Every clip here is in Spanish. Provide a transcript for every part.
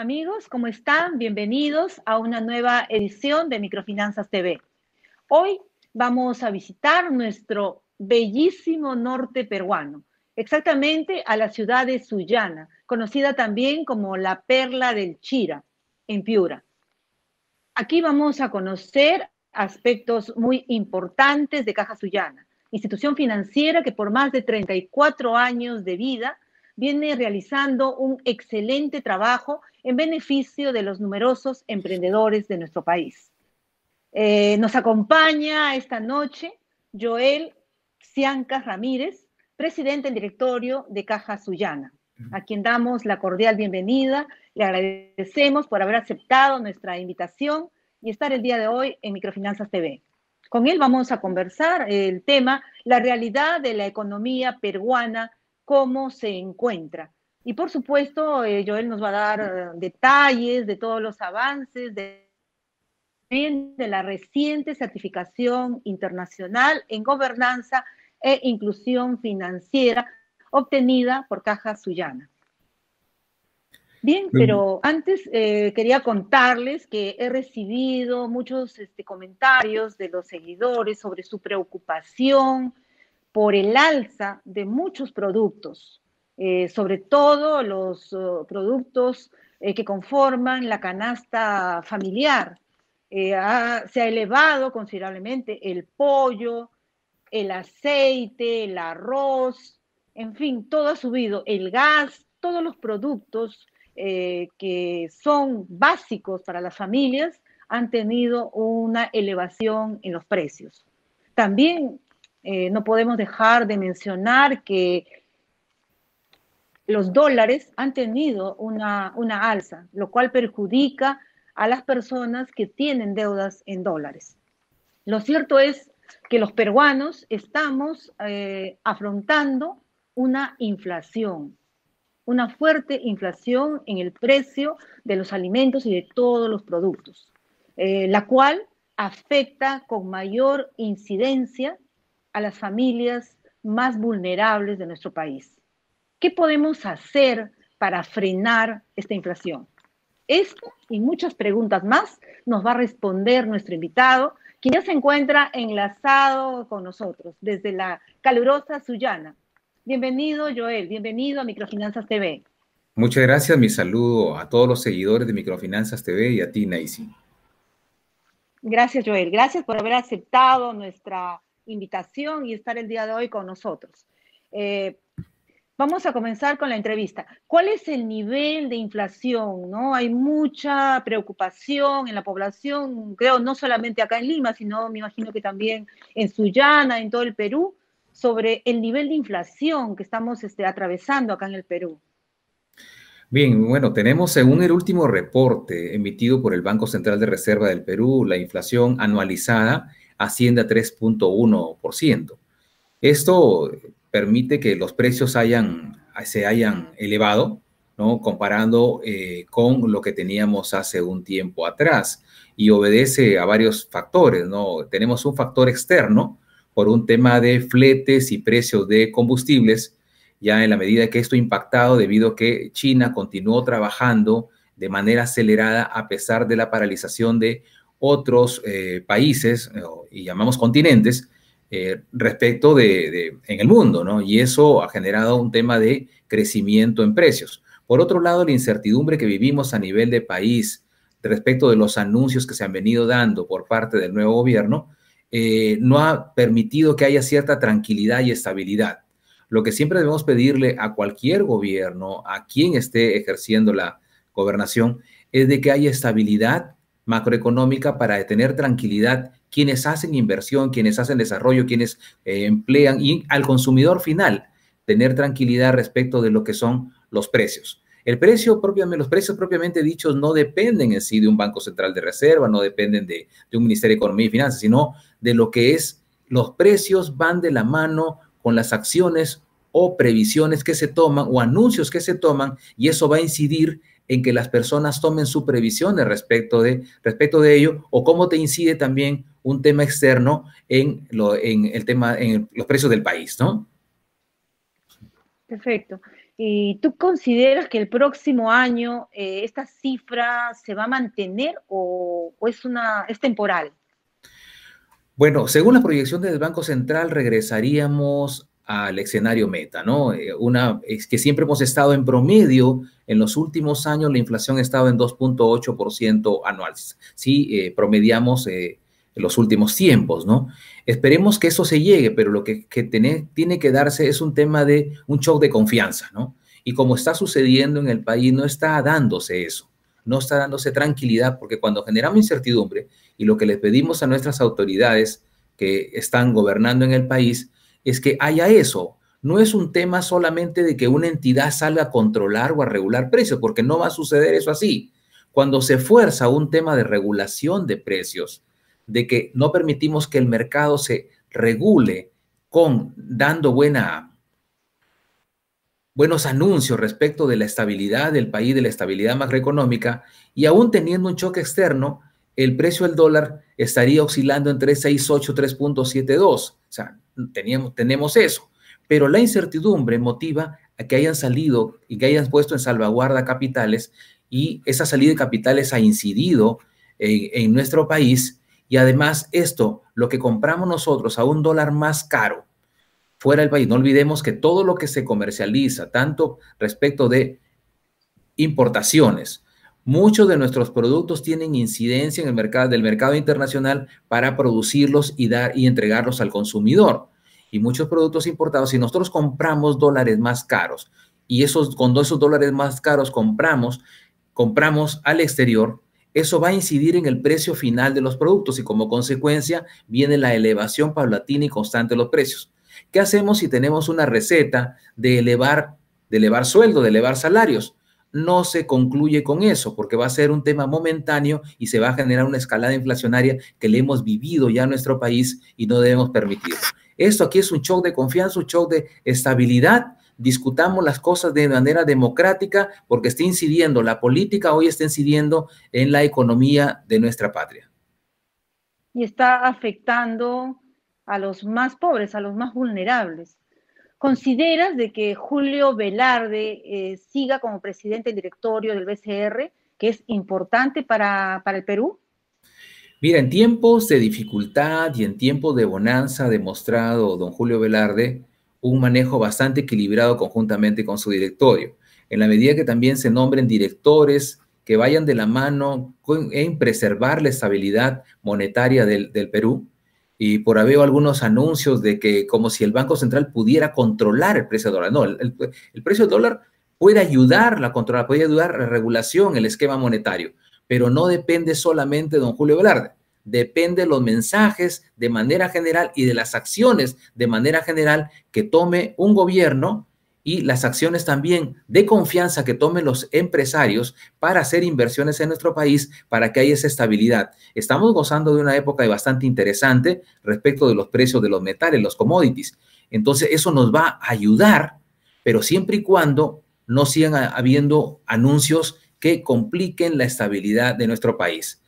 Amigos, ¿cómo están? Bienvenidos a una nueva edición de Microfinanzas TV. Hoy vamos a visitar nuestro bellísimo norte peruano, exactamente a la ciudad de Sullana, conocida también como la perla del Chira, en Piura. Aquí vamos a conocer aspectos muy importantes de Caja Sullana, institución financiera que por más de 34 años de vida viene realizando un excelente trabajo en beneficio de los numerosos emprendedores de nuestro país. Eh, nos acompaña esta noche Joel Cianca Ramírez, presidente del directorio de Caja Sullana, a quien damos la cordial bienvenida. Le agradecemos por haber aceptado nuestra invitación y estar el día de hoy en Microfinanzas TV. Con él vamos a conversar el tema, la realidad de la economía peruana, cómo se encuentra. Y por supuesto, eh, Joel nos va a dar eh, detalles de todos los avances, de, la reciente certificación internacional en gobernanza e inclusión financiera obtenida por Caja Sullana. Bien, mm. pero antes eh, quería contarles que he recibido muchos este, comentarios de los seguidores sobre su preocupación por el alza de muchos productos, eh, sobre todo los oh, productos eh, que conforman la canasta familiar. Eh, se ha elevado considerablemente el pollo, el aceite, el arroz, en fin, todo ha subido, el gas, todos los productos que son básicos para las familias han tenido una elevación en los precios. También no podemos dejar de mencionar que los dólares han tenido una, alza, lo cual perjudica a las personas que tienen deudas en dólares. Lo cierto es que los peruanos estamos eh, afrontando una inflación, una fuerte inflación en el precio de los alimentos y de todos los productos, eh, la cual afecta con mayor incidencia a las familias más vulnerables de nuestro país. ¿Qué podemos hacer para frenar esta inflación? Esto y muchas preguntas más nos va a responder nuestro invitado, quien ya se encuentra enlazado con nosotros desde la calurosa Sullana. Bienvenido, Joel, bienvenido a Microfinanzas TV. Muchas gracias, mi saludo a todos los seguidores de Microfinanzas TV y a ti, Naisi. Gracias, Joel. Gracias por haber aceptado nuestra invitación y estar el día de hoy con nosotros. Eh, Vamos a comenzar con la entrevista. ¿Cuál es el nivel de inflación? ¿no? Hay mucha preocupación en la población, creo, no solamente acá en Lima, sino me imagino que también en Sullana, en todo el Perú, sobre el nivel de inflación que estamos este, atravesando acá en el Perú. Bien, bueno, tenemos según el último reporte emitido por el Banco Central de Reserva del Perú, la inflación anualizada asciende a 3.1%. Esto permite que los precios se hayan elevado, ¿no? comparando eh, con lo que teníamos hace un tiempo atrás y obedece a varios factores. ¿no? Tenemos un factor externo por un tema de fletes y precios de combustibles, ya en la medida que esto ha impactado debido a que China continuó trabajando de manera acelerada a pesar de la paralización de otros eh, países, eh, y llamamos continentes, eh, respecto de, en el mundo, ¿no? Y eso ha generado un tema de crecimiento en precios. Por otro lado, la incertidumbre que vivimos a nivel de país respecto de los anuncios que se han venido dando por parte del nuevo gobierno eh, no ha permitido que haya cierta tranquilidad y estabilidad. Lo que siempre debemos pedirle a cualquier gobierno, a quien esté ejerciendo la gobernación, es de que haya estabilidad macroeconómica para tener tranquilidad quienes hacen inversión, quienes hacen desarrollo, quienes eh, emplean y al consumidor final tener tranquilidad respecto de lo que son los precios. El precio propiamente, los precios propiamente dichos no dependen en sí de un Banco Central de Reserva, no dependen de, un Ministerio de Economía y Finanzas, sino de lo que es, los precios van de la mano con las acciones o previsiones que se toman o anuncios que se toman y eso va a incidir en que las personas tomen su previsiones respecto de, respecto de ello o cómo te incide también un tema externo en, el tema, en los precios del país, ¿no? Perfecto. ¿Y tú consideras que el próximo año eh, esta cifra se va a mantener o, es, una, es temporal? Bueno, según la proyección del Banco Central, regresaríamos al escenario meta, ¿no? Eh, una, es que siempre hemos estado en promedio, en los últimos años la inflación ha estado en 2.8% anual, Sí, eh, promediamos eh, los últimos tiempos, ¿no? Esperemos que eso se llegue, pero lo que, tiene, tiene que darse es un tema de un shock de confianza, ¿no? Y como está sucediendo en el país, no está dándose eso, no está dándose tranquilidad, porque cuando generamos incertidumbre y lo que les pedimos a nuestras autoridades que están gobernando en el país, es que haya eso. No es un tema solamente de que una entidad salga a controlar o a regular precios, porque no va a suceder eso así. Cuando se fuerza un tema de regulación de precios, de que no permitimos que el mercado se regule con dando buena buenos anuncios respecto de la estabilidad del país, de la estabilidad macroeconómica, y aún teniendo un choque externo, el precio del dólar estaría oscilando entre 6.8 y 3.72. O teníamos, tenemos eso, pero la incertidumbre motiva a que hayan salido y que hayan puesto en salvaguarda capitales y esa salida de capitales ha incidido en, en nuestro país y además esto, lo que compramos nosotros a un dólar más caro fuera del país, no olvidemos que todo lo que se comercializa, tanto respecto de importaciones Muchos de nuestros productos tienen incidencia en el mercado, del mercado internacional para producirlos y, dar, y entregarlos al consumidor. Y muchos productos importados, si nosotros compramos dólares más caros y esos, cuando esos dólares más caros compramos, compramos al exterior, eso va a incidir en el precio final de los productos y como consecuencia viene la elevación paulatina y constante de los precios. ¿Qué hacemos si tenemos una receta de elevar, de elevar sueldo, de elevar salarios? no se concluye con eso, porque va a ser un tema momentáneo y se va a generar una escalada inflacionaria que le hemos vivido ya en nuestro país y no debemos permitir. Esto aquí es un shock de confianza, un shock de estabilidad. Discutamos las cosas de manera democrática porque está incidiendo, la política hoy está incidiendo en la economía de nuestra patria. Y está afectando a los más pobres, a los más vulnerables. ¿Consideras de que Julio Velarde eh, siga como presidente del directorio del BCR, que es importante para, el Perú? Mira, en tiempos de dificultad y en tiempos de bonanza ha demostrado don Julio Velarde un manejo bastante equilibrado conjuntamente con su directorio, en la medida que también se nombren directores que vayan de la mano en preservar la estabilidad monetaria del Perú, y por haber algunos anuncios de que como si el Banco Central pudiera controlar el precio del dólar. No, el, precio del dólar puede ayudar a controlar, puede ayudar la regulación, el esquema monetario, pero no depende solamente de don Julio Velarde, depende los mensajes de manera general y de las acciones de manera general que tome un gobierno y las acciones también de confianza que tomen los empresarios para hacer inversiones en nuestro país para que haya esa estabilidad. Estamos gozando de una época bastante interesante respecto de los precios de los metales, los commodities. Entonces, eso nos va a ayudar, pero siempre y cuando no sigan habiendo anuncios que compliquen la estabilidad de nuestro país.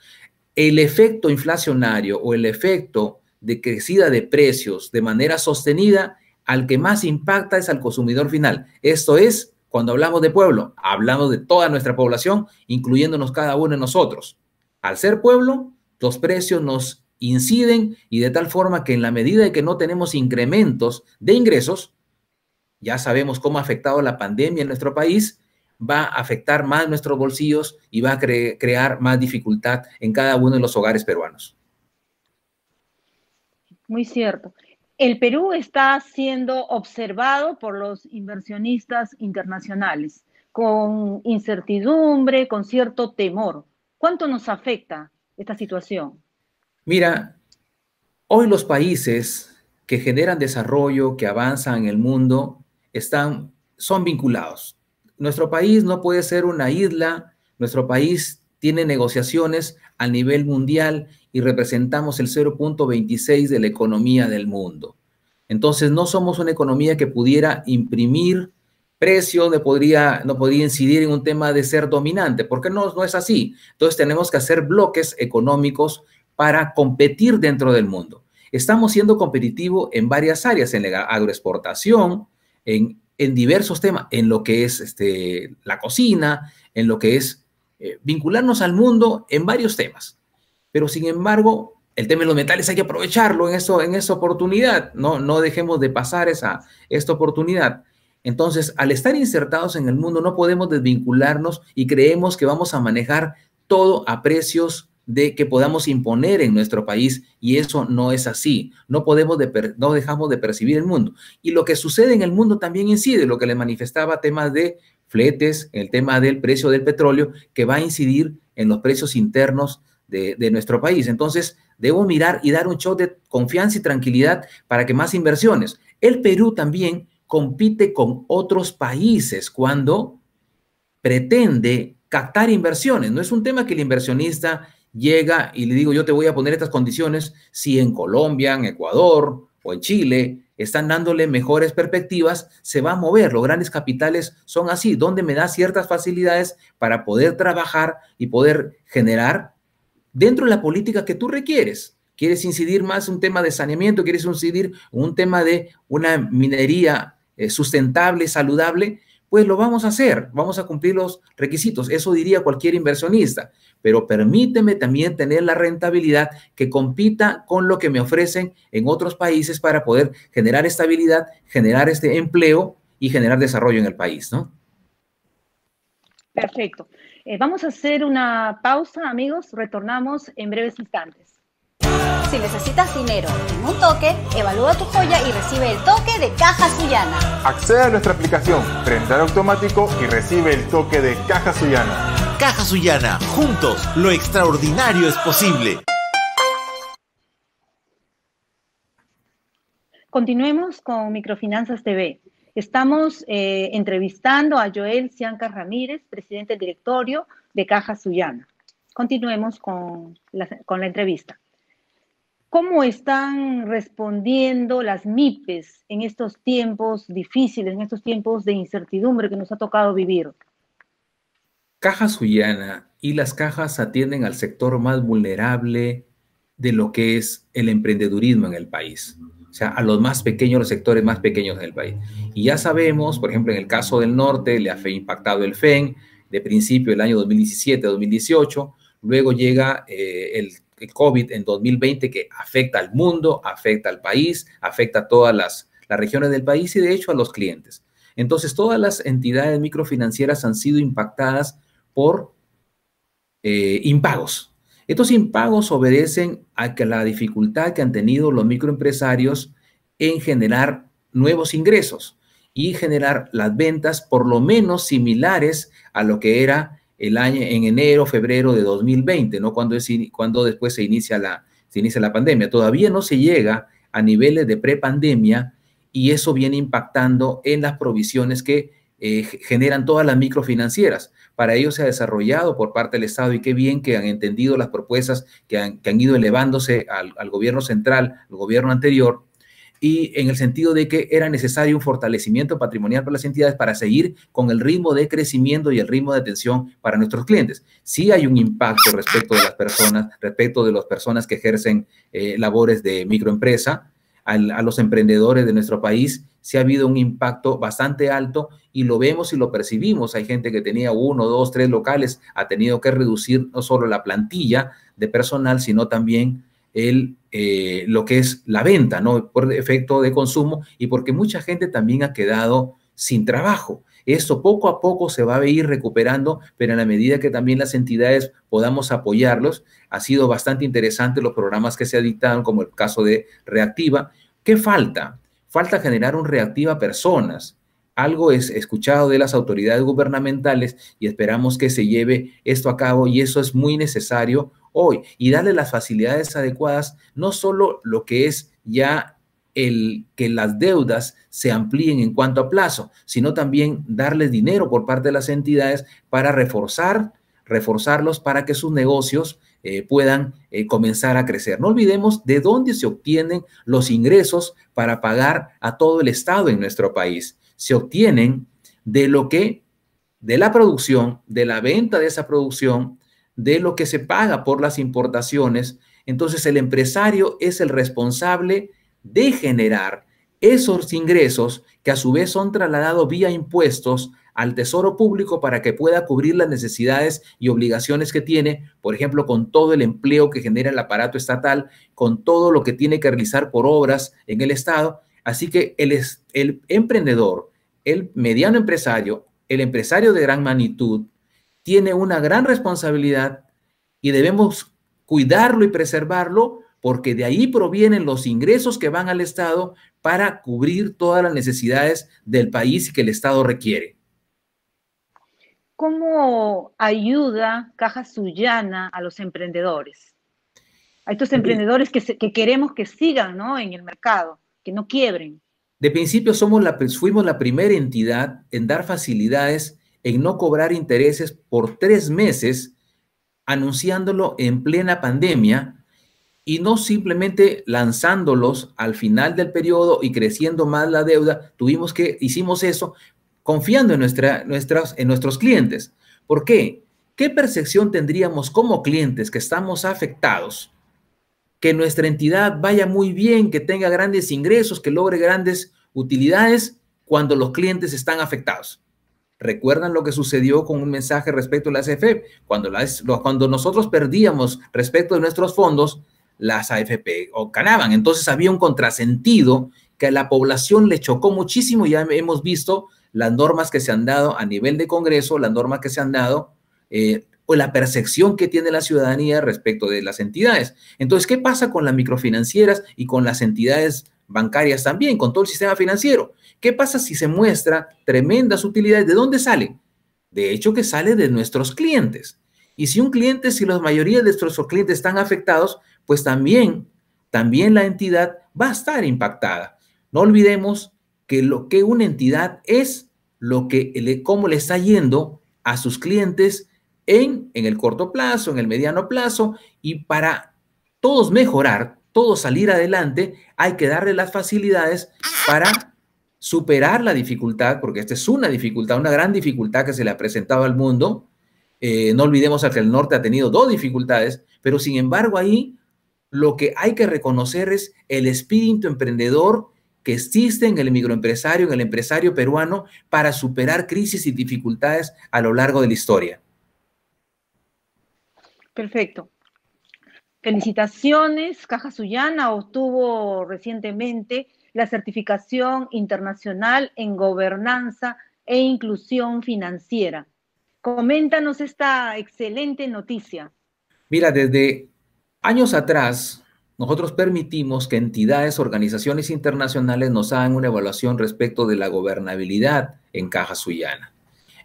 El efecto inflacionario o el efecto de crecida de precios de manera sostenida al que más impacta es al consumidor final. Esto es, cuando hablamos de pueblo, hablamos de toda nuestra población, incluyéndonos cada uno de nosotros. Al ser pueblo, los precios nos inciden y de tal forma que en la medida de que no tenemos incrementos de ingresos, ya sabemos cómo ha afectado la pandemia en nuestro país, va a afectar más nuestros bolsillos y va a crear más dificultad en cada uno de los hogares peruanos. Muy cierto el Perú está siendo observado por los inversionistas internacionales con incertidumbre, con cierto temor. ¿Cuánto nos afecta esta situación? Mira, hoy los países que generan desarrollo, que avanzan en el mundo, están, son vinculados. Nuestro país no puede ser una isla, nuestro país tiene negociaciones a nivel mundial y representamos el 0.26 de la economía del mundo. Entonces, no somos una economía que pudiera imprimir precios, no podría, no podría incidir en un tema de ser dominante, porque no, no es así. Entonces, tenemos que hacer bloques económicos para competir dentro del mundo. Estamos siendo competitivos en varias áreas, en la agroexportación, en, en diversos temas, en lo que es este, la cocina, en lo que es eh, vincularnos al mundo en varios temas. Pero sin embargo, el tema de los metales hay que aprovecharlo en, eso, en esa oportunidad, no, no dejemos de pasar esa, esta oportunidad. Entonces, al estar insertados en el mundo, no podemos desvincularnos y creemos que vamos a manejar todo a precios de que podamos imponer en nuestro país y eso no es así. No podemos de, no dejamos de percibir el mundo y lo que sucede en el mundo también incide. Lo que le manifestaba temas de fletes, el tema del precio del petróleo que va a incidir en los precios internos de, nuestro país. Entonces, debo mirar y dar un show de confianza y tranquilidad para que más inversiones. El Perú también compite con otros países cuando pretende captar inversiones. No es un tema que el inversionista llega y le digo, yo te voy a poner estas condiciones si en Colombia, en Ecuador o en Chile están dándole mejores perspectivas, se va a mover. Los grandes capitales son así, donde me da ciertas facilidades para poder trabajar y poder generar dentro de la política que tú requieres. ¿Quieres incidir más un tema de saneamiento? ¿Quieres incidir un tema de una minería eh, sustentable, saludable? Pues lo vamos a hacer, vamos a cumplir los requisitos. Eso diría cualquier inversionista. Pero permíteme también tener la rentabilidad que compita con lo que me ofrecen en otros países para poder generar estabilidad, generar este empleo y generar desarrollo en el país, ¿no? Perfecto. Eh, vamos a hacer una pausa, amigos. Retornamos en breves instantes. Si necesitas dinero en un toque, evalúa tu joya y recibe el toque de Caja Sullana. Accede a nuestra aplicación, prender automático y recibe el toque de Caja Suyana. Caja Suyana, juntos, lo extraordinario es posible. Continuemos con Microfinanzas TV. Estamos eh, entrevistando a Joel Cianca Ramírez, presidente del directorio de Caja Suyana. Continuemos con la, con entrevista. ¿Cómo están respondiendo las MIPES en estos tiempos difíciles, en estos tiempos de incertidumbre que nos ha tocado vivir? Caja Suyana y las cajas atienden al sector más vulnerable de lo que es el emprendedurismo en el país o sea, a los más pequeños, los sectores más pequeños del país. Y ya sabemos, por ejemplo, en el caso del norte, le ha impactado el FEN de principio del año 2017-2018, luego llega eh, el, el, COVID en 2020 que afecta al mundo, afecta al país, afecta a todas las, regiones del país y de hecho a los clientes. Entonces, todas las entidades microfinancieras han sido impactadas por eh, impagos, estos impagos obedecen a que la dificultad que han tenido los microempresarios en generar nuevos ingresos y generar las ventas por lo menos similares a lo que era el año en enero, febrero de 2020, ¿no? Cuando, cuando después se inicia, la, se inicia la pandemia. Todavía no se llega a niveles de prepandemia y eso viene impactando en las provisiones que eh, generan todas las microfinancieras. Para ello se ha desarrollado por parte del Estado y qué bien que han entendido las propuestas que han, ido elevándose al, gobierno central, al gobierno anterior, y en el sentido de que era necesario un fortalecimiento patrimonial para las entidades para seguir con el ritmo de crecimiento y el ritmo de atención para nuestros clientes. Sí hay un impacto respecto de las personas, respecto de las personas que ejercen eh, labores de microempresa, a los emprendedores de nuestro país, se ha habido un impacto bastante alto y lo vemos y lo percibimos. Hay gente que tenía uno, dos, tres locales, ha tenido que reducir no solo la plantilla de personal, sino también el, eh, lo que es la venta, ¿no? Por efecto de consumo y porque mucha gente también ha quedado sin trabajo. Esto poco a poco se va a ir recuperando, pero en la medida que también las entidades podamos apoyarlos, ha sido bastante interesante los programas que se dictado, como el caso de Reactiva. ¿Qué falta? Falta generar un Reactiva Personas. Algo es escuchado de las autoridades gubernamentales y esperamos que se lleve esto a cabo y eso es muy necesario hoy y darle las facilidades adecuadas, no solo lo que es ya el que las deudas se amplíen en cuanto a plazo, sino también darles dinero por parte de las entidades para reforzar, reforzarlos para que sus negocios eh, puedan eh, comenzar a crecer. No olvidemos de dónde se obtienen los ingresos para pagar a todo el Estado en nuestro país. Se obtienen de lo que, de la producción, de la venta de esa producción, de lo que se paga por las importaciones. Entonces el empresario es el responsable de generar esos ingresos que a su vez son trasladados vía impuestos al Tesoro Público para que pueda cubrir las necesidades y obligaciones que tiene, por ejemplo, con todo el empleo que genera el aparato estatal, con todo lo que tiene que realizar por obras en el Estado. Así que el, emprendedor, el mediano empresario, el empresario de gran magnitud, tiene una gran responsabilidad y debemos cuidarlo y preservarlo porque de ahí provienen los ingresos que van al Estado para cubrir todas las necesidades del país y que el Estado requiere. ¿Cómo ayuda Caja Sullana a los emprendedores? A estos emprendedores que, queremos que sigan ¿no? en el mercado, que no quiebren. De principio somos pues, fuimos la primera entidad en dar facilidades, en no cobrar intereses por tres meses, anunciándolo en plena pandemia, y no simplemente lanzándolos al final del periodo y creciendo más la deuda. Tuvimos que, hicimos eso confiando en, nuestra, en nuestros clientes. ¿Por qué? ¿Qué percepción tendríamos como clientes que estamos afectados? Que nuestra entidad vaya muy bien, que tenga grandes ingresos, que logre grandes utilidades cuando los clientes están afectados. ¿Recuerdan lo que sucedió con un mensaje respecto a la CFE? Cuando, cuando nosotros perdíamos respecto de nuestros fondos, las AFP o ganaban. Entonces había un contrasentido que a la población le chocó muchísimo. Ya hemos visto las normas que se han dado a nivel de Congreso, las normas que se han dado eh, o la percepción que tiene la ciudadanía respecto de las entidades. Entonces, ¿qué pasa con las microfinancieras y con las entidades bancarias también, con todo el sistema financiero? ¿Qué pasa si se muestra tremendas utilidades? ¿De dónde sale? De hecho, que sale de nuestros clientes. Y si un cliente, si la mayoría de nuestros clientes están afectados, pues también, también la entidad va a estar impactada. No olvidemos que lo que una entidad es, lo que le, cómo le está yendo a sus clientes en, en el corto plazo, en el mediano plazo, y para todos mejorar, todos salir adelante, hay que darle las facilidades para superar la dificultad, porque esta es una dificultad, una gran dificultad que se le ha presentado al mundo. Eh, no olvidemos que el norte ha tenido dos dificultades, pero sin embargo ahí lo que hay que reconocer es el espíritu emprendedor que existe en el microempresario, en el empresario peruano, para superar crisis y dificultades a lo largo de la historia. Perfecto. Felicitaciones. Caja Sullana obtuvo recientemente la certificación internacional en gobernanza e inclusión financiera. Coméntanos esta excelente noticia. Mira, desde Años atrás, nosotros permitimos que entidades, organizaciones internacionales nos hagan una evaluación respecto de la gobernabilidad en Caja Suyana.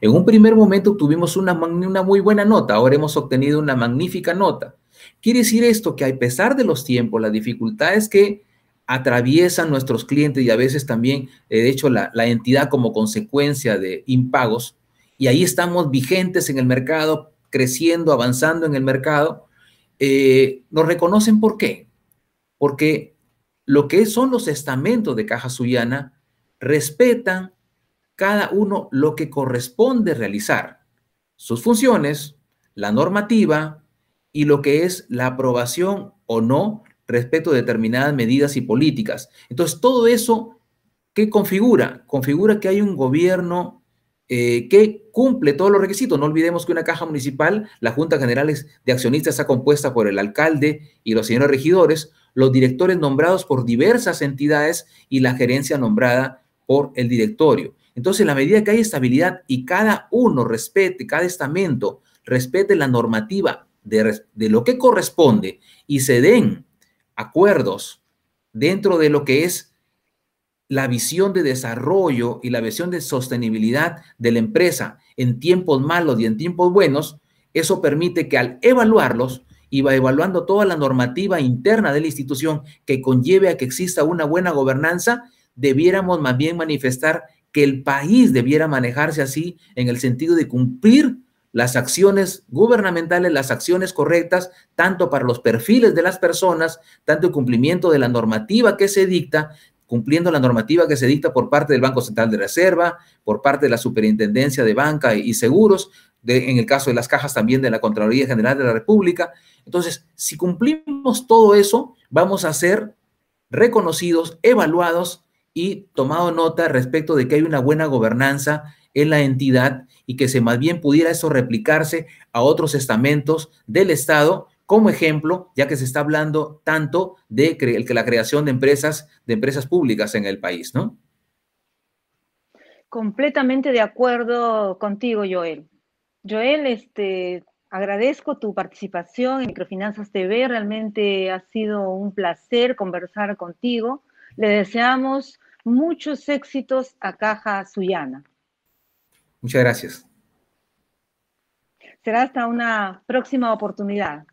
En un primer momento obtuvimos una, una muy buena nota, ahora hemos obtenido una magnífica nota. Quiere decir esto que a pesar de los tiempos, las dificultades que atraviesan nuestros clientes y a veces también, eh, de hecho, la, la entidad como consecuencia de impagos, y ahí estamos vigentes en el mercado, creciendo, avanzando en el mercado, ¿Nos eh, reconocen por qué? Porque lo que son los estamentos de Caja Suyana respetan cada uno lo que corresponde realizar, sus funciones, la normativa y lo que es la aprobación o no respecto a determinadas medidas y políticas. Entonces, todo eso, ¿qué configura? Configura que hay un gobierno eh, que cumple todos los requisitos. No olvidemos que una caja municipal, la Junta General de accionistas está compuesta por el alcalde y los señores regidores, los directores nombrados por diversas entidades y la gerencia nombrada por el directorio. Entonces, en la medida que hay estabilidad y cada uno respete, cada estamento respete la normativa de lo que corresponde y se den acuerdos dentro de lo que es la visión de desarrollo y la visión de sostenibilidad de la empresa en tiempos malos y en tiempos buenos, eso permite que al evaluarlos, y va evaluando toda la normativa interna de la institución que conlleve a que exista una buena gobernanza, debiéramos más bien manifestar que el país debiera manejarse así en el sentido de cumplir las acciones gubernamentales, las acciones correctas, tanto para los perfiles de las personas, tanto el cumplimiento de la normativa que se dicta, cumpliendo la normativa que se dicta por parte del Banco Central de Reserva, por parte de la Superintendencia de Banca y Seguros, de, en el caso de las cajas también de la Contraloría General de la República. Entonces, si cumplimos todo eso, vamos a ser reconocidos, evaluados y tomado nota respecto de que hay una buena gobernanza en la entidad y que se más bien pudiera eso replicarse a otros estamentos del Estado como ejemplo, ya que se está hablando tanto de que la creación de empresas, de empresas públicas en el país, ¿no? Completamente de acuerdo contigo, Joel. Joel, este, agradezco tu participación en Microfinanzas TV. Realmente ha sido un placer conversar contigo. Le deseamos muchos éxitos a Caja Suyana. Muchas gracias. Será hasta una próxima oportunidad.